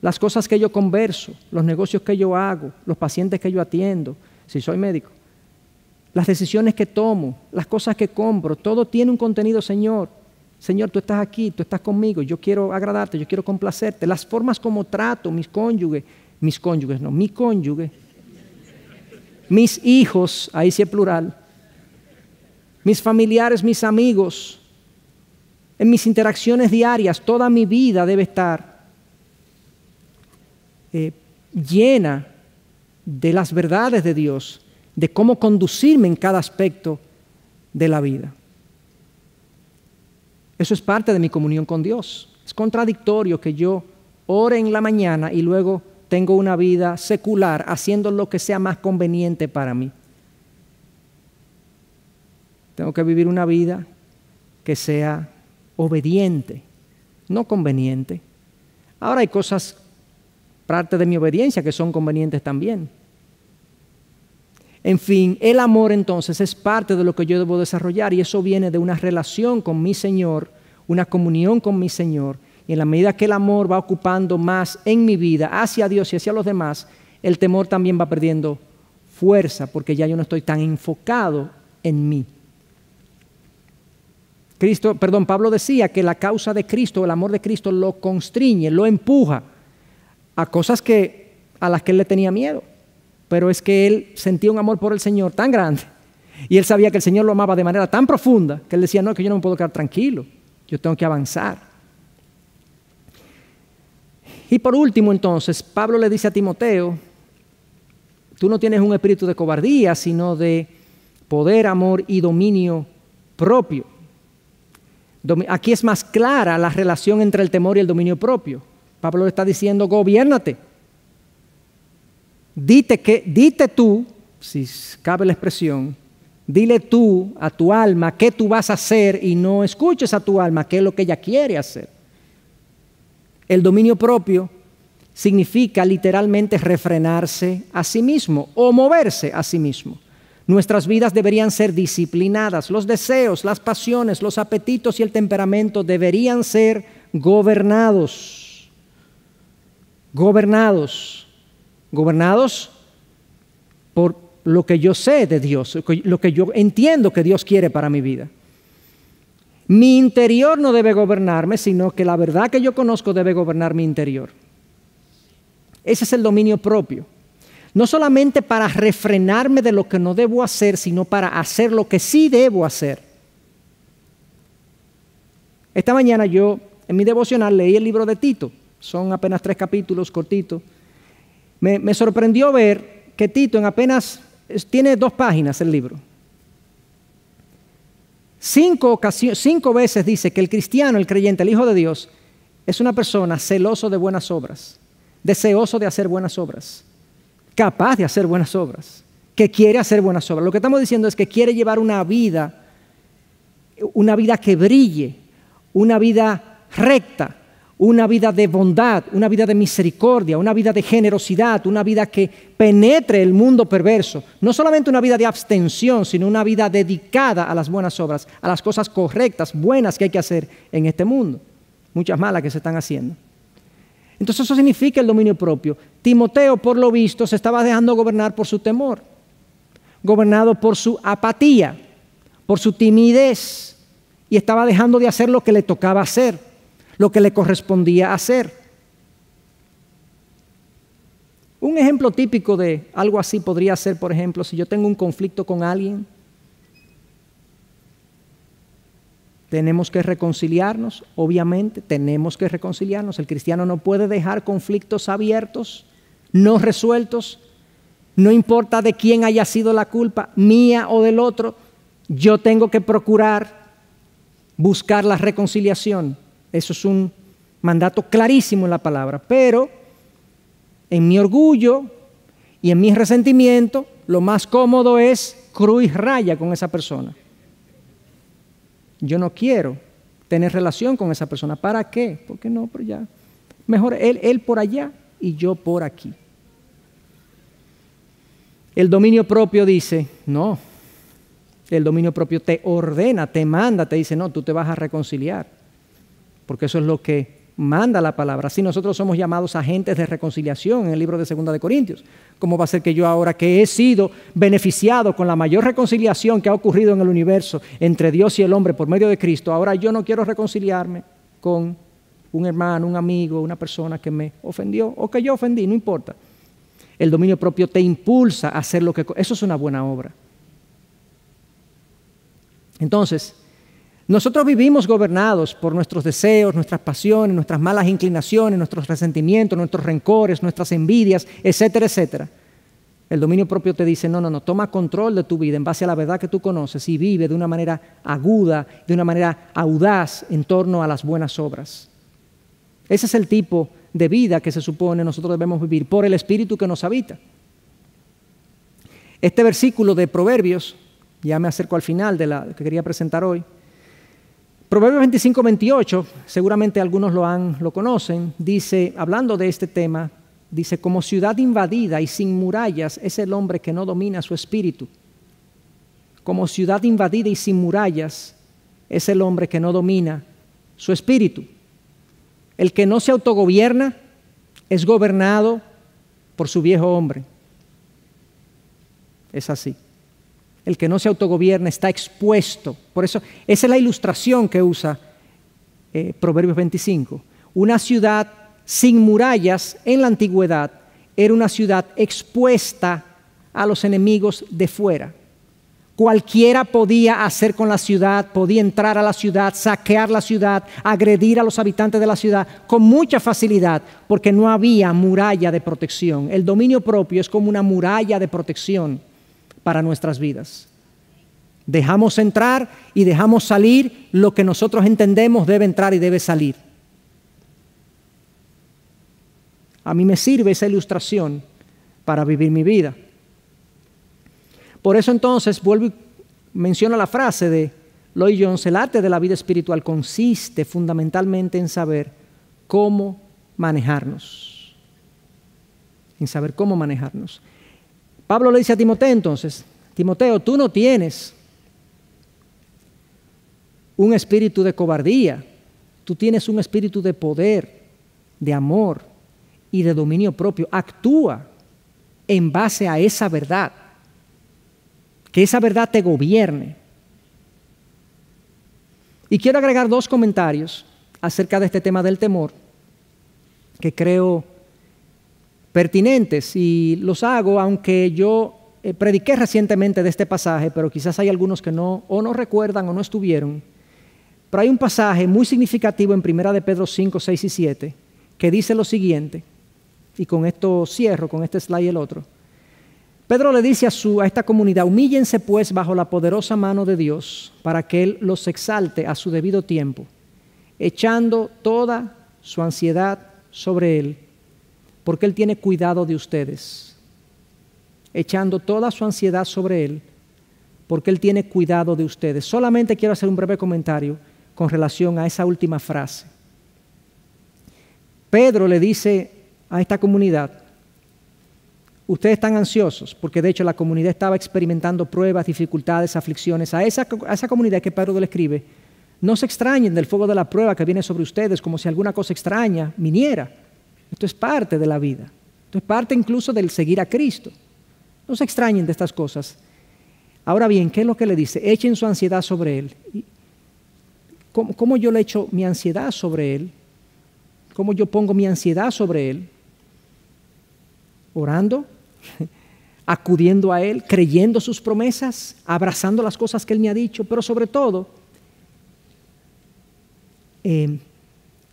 Las cosas que yo converso, los negocios que yo hago, los pacientes que yo atiendo, si soy médico, las decisiones que tomo, las cosas que compro, todo tiene un contenido, Señor. Señor, tú estás aquí, tú estás conmigo, yo quiero agradarte, yo quiero complacerte. Las formas como trato mis cónyuges, mis cónyuges, no, mi cónyuge, mis hijos, ahí sí es plural, mis familiares, mis amigos, en mis interacciones diarias, toda mi vida debe estar eh, llena de las verdades de Dios, de cómo conducirme en cada aspecto de la vida. Eso es parte de mi comunión con Dios. Es contradictorio que yo ore en la mañana y luego tengo una vida secular haciendo lo que sea más conveniente para mí. Tengo que vivir una vida que sea obediente, no conveniente. Ahora hay cosas, parte de mi obediencia, que son convenientes también. En fin, el amor entonces es parte de lo que yo debo desarrollar y eso viene de una relación con mi Señor, una comunión con mi Señor. Y en la medida que el amor va ocupando más en mi vida hacia Dios y hacia los demás, el temor también va perdiendo fuerza porque ya yo no estoy tan enfocado en mí. Cristo, perdón, Pablo decía que la causa de Cristo, el amor de Cristo lo constriñe, lo empuja a cosas que a las que él le tenía miedo pero es que él sentía un amor por el Señor tan grande y él sabía que el Señor lo amaba de manera tan profunda que él decía, no, que yo no me puedo quedar tranquilo, yo tengo que avanzar. Y por último entonces, Pablo le dice a Timoteo, tú no tienes un espíritu de cobardía, sino de poder, amor y dominio propio. Aquí es más clara la relación entre el temor y el dominio propio. Pablo le está diciendo, gobiérnate, Dite, que, dite tú, si cabe la expresión, dile tú a tu alma qué tú vas a hacer y no escuches a tu alma qué es lo que ella quiere hacer. El dominio propio significa literalmente refrenarse a sí mismo o moverse a sí mismo. Nuestras vidas deberían ser disciplinadas, los deseos, las pasiones, los apetitos y el temperamento deberían ser gobernados. Gobernados gobernados por lo que yo sé de Dios, lo que yo entiendo que Dios quiere para mi vida. Mi interior no debe gobernarme, sino que la verdad que yo conozco debe gobernar mi interior. Ese es el dominio propio. No solamente para refrenarme de lo que no debo hacer, sino para hacer lo que sí debo hacer. Esta mañana yo en mi devocional leí el libro de Tito. Son apenas tres capítulos cortitos me, sorprendió ver que Tito en apenas tiene dos páginas el libro. Cinco, cinco veces dice que el cristiano, el creyente, el Hijo de Dios, es una persona celoso de buenas obras, deseoso de hacer buenas obras, capaz de hacer buenas obras, que quiere hacer buenas obras. Lo que estamos diciendo es que quiere llevar una vida, una vida que brille, una vida recta, una vida de bondad, una vida de misericordia, una vida de generosidad, una vida que penetre el mundo perverso. No solamente una vida de abstención, sino una vida dedicada a las buenas obras, a las cosas correctas, buenas que hay que hacer en este mundo. Muchas malas que se están haciendo. Entonces eso significa el dominio propio. Timoteo, por lo visto, se estaba dejando gobernar por su temor, gobernado por su apatía, por su timidez, y estaba dejando de hacer lo que le tocaba hacer lo que le correspondía hacer. Un ejemplo típico de algo así podría ser, por ejemplo, si yo tengo un conflicto con alguien, tenemos que reconciliarnos, obviamente, tenemos que reconciliarnos. El cristiano no puede dejar conflictos abiertos, no resueltos, no importa de quién haya sido la culpa, mía o del otro, yo tengo que procurar buscar la reconciliación. Eso es un mandato clarísimo en la palabra. Pero en mi orgullo y en mi resentimiento, lo más cómodo es cruz raya con esa persona. Yo no quiero tener relación con esa persona. ¿Para qué? Porque no, Por ya. Mejor él, él por allá y yo por aquí. El dominio propio dice, no, el dominio propio te ordena, te manda, te dice, no, tú te vas a reconciliar porque eso es lo que manda la palabra. Si nosotros somos llamados agentes de reconciliación en el libro de Segunda de Corintios, ¿cómo va a ser que yo ahora que he sido beneficiado con la mayor reconciliación que ha ocurrido en el universo entre Dios y el hombre por medio de Cristo, ahora yo no quiero reconciliarme con un hermano, un amigo, una persona que me ofendió o que yo ofendí, no importa. El dominio propio te impulsa a hacer lo que... Eso es una buena obra. Entonces, nosotros vivimos gobernados por nuestros deseos, nuestras pasiones, nuestras malas inclinaciones, nuestros resentimientos, nuestros rencores, nuestras envidias, etcétera, etcétera. El dominio propio te dice, no, no, no, toma control de tu vida en base a la verdad que tú conoces y vive de una manera aguda, de una manera audaz en torno a las buenas obras. Ese es el tipo de vida que se supone nosotros debemos vivir por el Espíritu que nos habita. Este versículo de Proverbios, ya me acerco al final de la que quería presentar hoy, Proverbios 25, 28, seguramente algunos lo, han, lo conocen, dice, hablando de este tema, dice, como ciudad invadida y sin murallas es el hombre que no domina su espíritu. Como ciudad invadida y sin murallas es el hombre que no domina su espíritu. El que no se autogobierna es gobernado por su viejo hombre. Es así el que no se autogobierna está expuesto. Por eso, esa es la ilustración que usa eh, Proverbios 25. Una ciudad sin murallas en la antigüedad era una ciudad expuesta a los enemigos de fuera. Cualquiera podía hacer con la ciudad, podía entrar a la ciudad, saquear la ciudad, agredir a los habitantes de la ciudad con mucha facilidad, porque no había muralla de protección. El dominio propio es como una muralla de protección para nuestras vidas. Dejamos entrar y dejamos salir lo que nosotros entendemos debe entrar y debe salir. A mí me sirve esa ilustración para vivir mi vida. Por eso entonces vuelvo y menciono la frase de Lloyd Jones, el arte de la vida espiritual consiste fundamentalmente en saber cómo manejarnos. En saber cómo manejarnos. Pablo le dice a Timoteo entonces, Timoteo, tú no tienes un espíritu de cobardía, tú tienes un espíritu de poder, de amor y de dominio propio. Actúa en base a esa verdad, que esa verdad te gobierne. Y quiero agregar dos comentarios acerca de este tema del temor, que creo pertinentes y los hago, aunque yo eh, prediqué recientemente de este pasaje, pero quizás hay algunos que no o no recuerdan o no estuvieron. Pero hay un pasaje muy significativo en Primera de Pedro 5, 6 y 7 que dice lo siguiente, y con esto cierro, con este slide el otro. Pedro le dice a, su, a esta comunidad, humíllense pues bajo la poderosa mano de Dios para que Él los exalte a su debido tiempo, echando toda su ansiedad sobre Él porque Él tiene cuidado de ustedes, echando toda su ansiedad sobre Él, porque Él tiene cuidado de ustedes. Solamente quiero hacer un breve comentario con relación a esa última frase. Pedro le dice a esta comunidad, ustedes están ansiosos, porque de hecho la comunidad estaba experimentando pruebas, dificultades, aflicciones. A esa, a esa comunidad que Pedro le escribe, no se extrañen del fuego de la prueba que viene sobre ustedes, como si alguna cosa extraña viniera esto es parte de la vida. Esto es parte incluso del seguir a Cristo. No se extrañen de estas cosas. Ahora bien, ¿qué es lo que le dice? Echen su ansiedad sobre Él. ¿Cómo, yo le echo mi ansiedad sobre Él? ¿Cómo yo pongo mi ansiedad sobre Él? Orando, (laughs) acudiendo a Él, creyendo sus promesas, abrazando las cosas que Él me ha dicho, pero sobre todo, eh,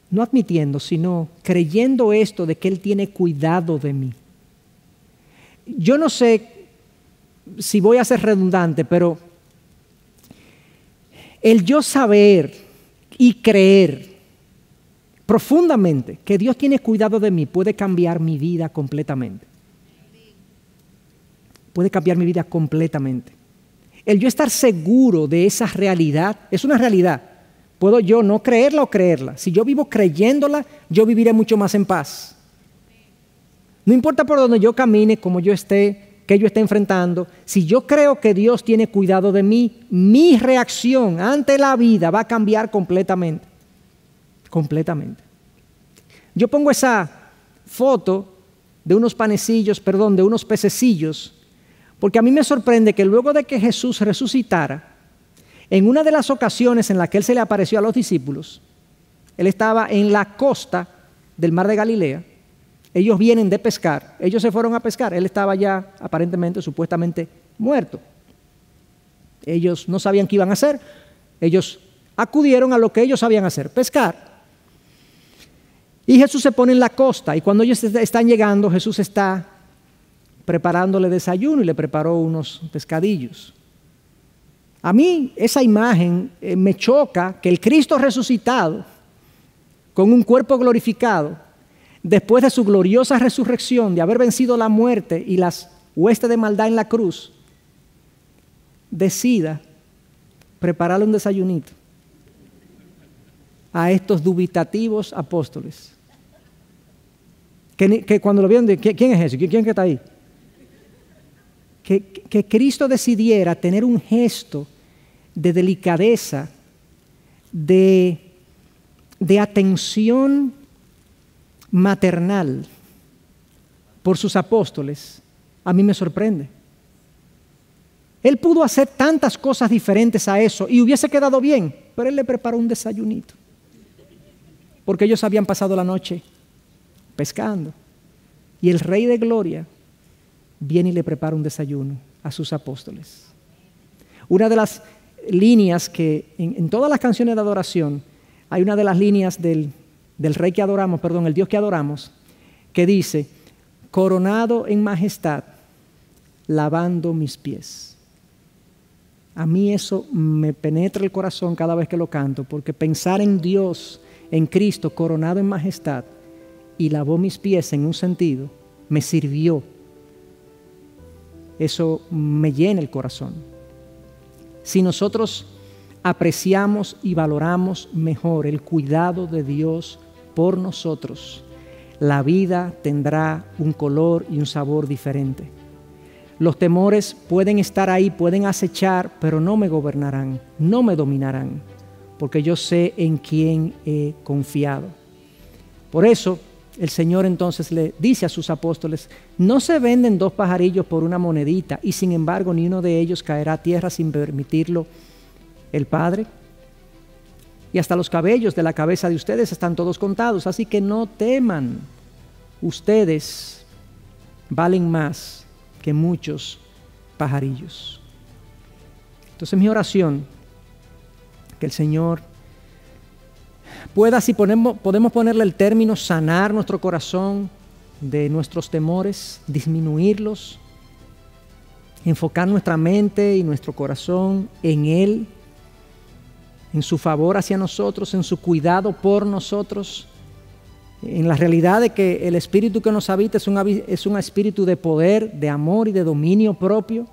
no admitiendo, sino creyendo esto de que Él tiene cuidado de mí. Yo no sé si voy a ser redundante, pero el yo saber y creer profundamente que Dios tiene cuidado de mí puede cambiar mi vida completamente. Puede cambiar mi vida completamente. El yo estar seguro de esa realidad, es una realidad, Puedo yo no creerla o creerla. Si yo vivo creyéndola, yo viviré mucho más en paz. No importa por donde yo camine, como yo esté, que yo esté enfrentando, si yo creo que Dios tiene cuidado de mí, mi reacción ante la vida va a cambiar completamente. Completamente. Yo pongo esa foto de unos panecillos, perdón, de unos pececillos, porque a mí me sorprende que luego de que Jesús resucitara, en una de las ocasiones en la que él se le apareció a los discípulos, él estaba en la costa del mar de Galilea. Ellos vienen de pescar, ellos se fueron a pescar, él estaba ya aparentemente, supuestamente muerto. Ellos no sabían qué iban a hacer, ellos acudieron a lo que ellos sabían hacer, pescar. Y Jesús se pone en la costa y cuando ellos están llegando, Jesús está preparándole desayuno y le preparó unos pescadillos. A mí esa imagen eh, me choca que el Cristo resucitado, con un cuerpo glorificado, después de su gloriosa resurrección, de haber vencido la muerte y las huestes de maldad en la cruz, decida prepararle un desayunito a estos dubitativos apóstoles. Que, cuando lo vieron, ¿quién es ese? ¿Quién, que está ahí? que Cristo decidiera tener un gesto de delicadeza, de, de atención maternal por sus apóstoles, a mí me sorprende. Él pudo hacer tantas cosas diferentes a eso y hubiese quedado bien, pero él le preparó un desayunito. Porque ellos habían pasado la noche pescando. Y el Rey de Gloria viene y le prepara un desayuno a sus apóstoles. Una de las líneas que en, todas las canciones de adoración hay una de las líneas del, del rey que adoramos, perdón, el Dios que adoramos, que dice, coronado en majestad, lavando mis pies. A mí eso me penetra el corazón cada vez que lo canto, porque pensar en Dios, en Cristo, coronado en majestad, y lavó mis pies en un sentido, me sirvió. Eso me llena el corazón. Si nosotros apreciamos y valoramos mejor el cuidado de Dios por nosotros, la vida tendrá un color y un sabor diferente. Los temores pueden estar ahí, pueden acechar, pero no me gobernarán, no me dominarán, porque yo sé en quién he confiado. Por eso, el Señor entonces le dice a sus apóstoles, no se venden dos pajarillos por una monedita y sin embargo ni uno de ellos caerá a tierra sin permitirlo el Padre. Y hasta los cabellos de la cabeza de ustedes están todos contados, así que no teman, ustedes valen más que muchos pajarillos. Entonces mi oración, que el Señor pueda, si ponemos, podemos ponerle el término, sanar nuestro corazón de nuestros temores, disminuirlos, enfocar nuestra mente y nuestro corazón en Él, en su favor hacia nosotros, en su cuidado por nosotros, en la realidad de que el espíritu que nos habita es un, es un espíritu de poder, de amor y de dominio propio,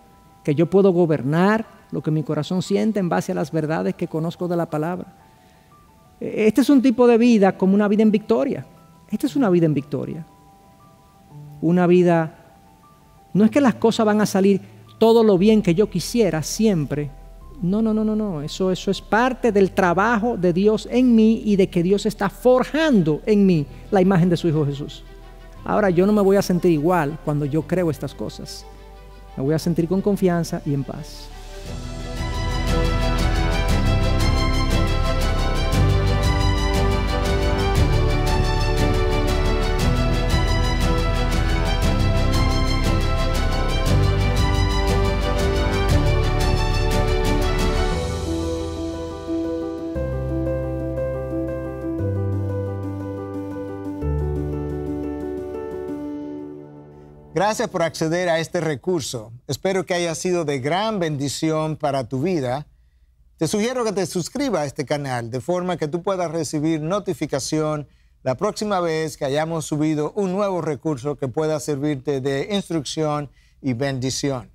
que yo puedo gobernar lo que mi corazón siente en base a las verdades que conozco de la palabra este es un tipo de vida como una vida en victoria. Esta es una vida en victoria. Una vida... No es que las cosas van a salir todo lo bien que yo quisiera siempre. No, no, no, no, no. Eso, eso es parte del trabajo de Dios en mí y de que Dios está forjando en mí la imagen de su Hijo Jesús. Ahora yo no me voy a sentir igual cuando yo creo estas cosas. Me voy a sentir con confianza y en paz. Gracias por acceder a este recurso. Espero que haya sido de gran bendición para tu vida. Te sugiero que te suscribas a este canal de forma que tú puedas recibir notificación la próxima vez que hayamos subido un nuevo recurso que pueda servirte de instrucción y bendición.